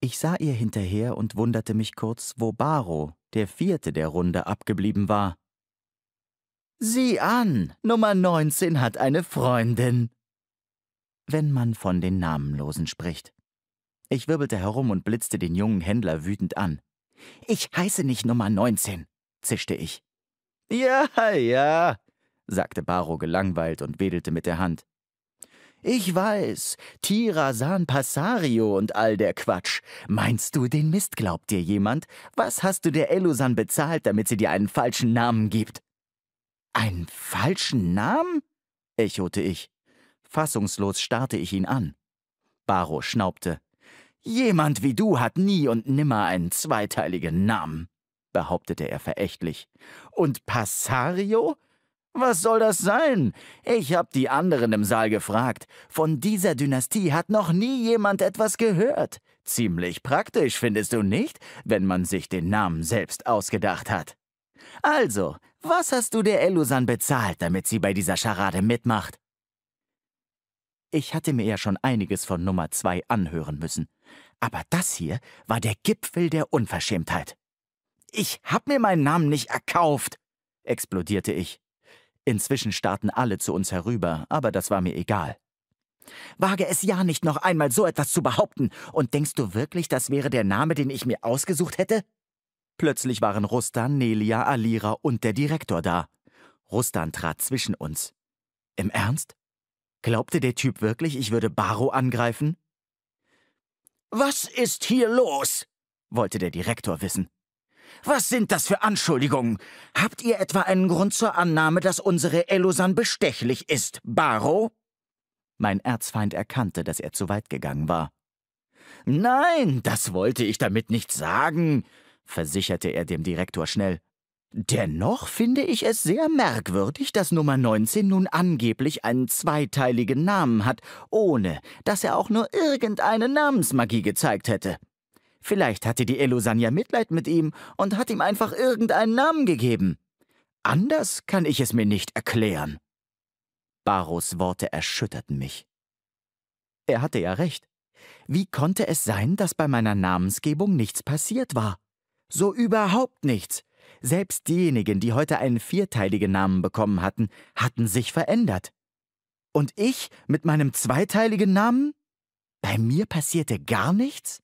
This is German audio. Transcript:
Ich sah ihr hinterher und wunderte mich kurz, wo Baro, der vierte der Runde, abgeblieben war. Sieh an, Nummer 19 hat eine Freundin. Wenn man von den Namenlosen spricht. Ich wirbelte herum und blitzte den jungen Händler wütend an. Ich heiße nicht Nummer 19, zischte ich. Ja, ja, sagte Baro gelangweilt und wedelte mit der Hand. Ich weiß, Tirasan Passario und all der Quatsch. Meinst du, den Mist glaubt dir jemand? Was hast du der Elusan bezahlt, damit sie dir einen falschen Namen gibt? Einen falschen Namen? echote ich. Fassungslos starrte ich ihn an. Baro schnaubte. Jemand wie du hat nie und nimmer einen zweiteiligen Namen, behauptete er verächtlich. Und Passario? Was soll das sein? Ich habe die anderen im Saal gefragt. Von dieser Dynastie hat noch nie jemand etwas gehört. Ziemlich praktisch, findest du nicht, wenn man sich den Namen selbst ausgedacht hat. Also, was hast du der Elusan bezahlt, damit sie bei dieser Scharade mitmacht? Ich hatte mir ja schon einiges von Nummer zwei anhören müssen. Aber das hier war der Gipfel der Unverschämtheit. Ich hab mir meinen Namen nicht erkauft, explodierte ich. Inzwischen starrten alle zu uns herüber, aber das war mir egal. Wage es ja nicht, noch einmal so etwas zu behaupten. Und denkst du wirklich, das wäre der Name, den ich mir ausgesucht hätte? Plötzlich waren Rustan, Nelia, Alira und der Direktor da. Rustan trat zwischen uns. Im Ernst? Glaubte der Typ wirklich, ich würde Baro angreifen? Was ist hier los? wollte der Direktor wissen. Was sind das für Anschuldigungen? Habt ihr etwa einen Grund zur Annahme, dass unsere Elosan bestechlich ist, Baro? Mein Erzfeind erkannte, dass er zu weit gegangen war. Nein, das wollte ich damit nicht sagen, versicherte er dem Direktor schnell. Dennoch finde ich es sehr merkwürdig, dass Nummer 19 nun angeblich einen zweiteiligen Namen hat, ohne dass er auch nur irgendeine Namensmagie gezeigt hätte. Vielleicht hatte die Elusan Mitleid mit ihm und hat ihm einfach irgendeinen Namen gegeben. Anders kann ich es mir nicht erklären. Baros Worte erschütterten mich. Er hatte ja recht. Wie konnte es sein, dass bei meiner Namensgebung nichts passiert war? So überhaupt nichts. Selbst diejenigen, die heute einen vierteiligen Namen bekommen hatten, hatten sich verändert. Und ich mit meinem zweiteiligen Namen? Bei mir passierte gar nichts?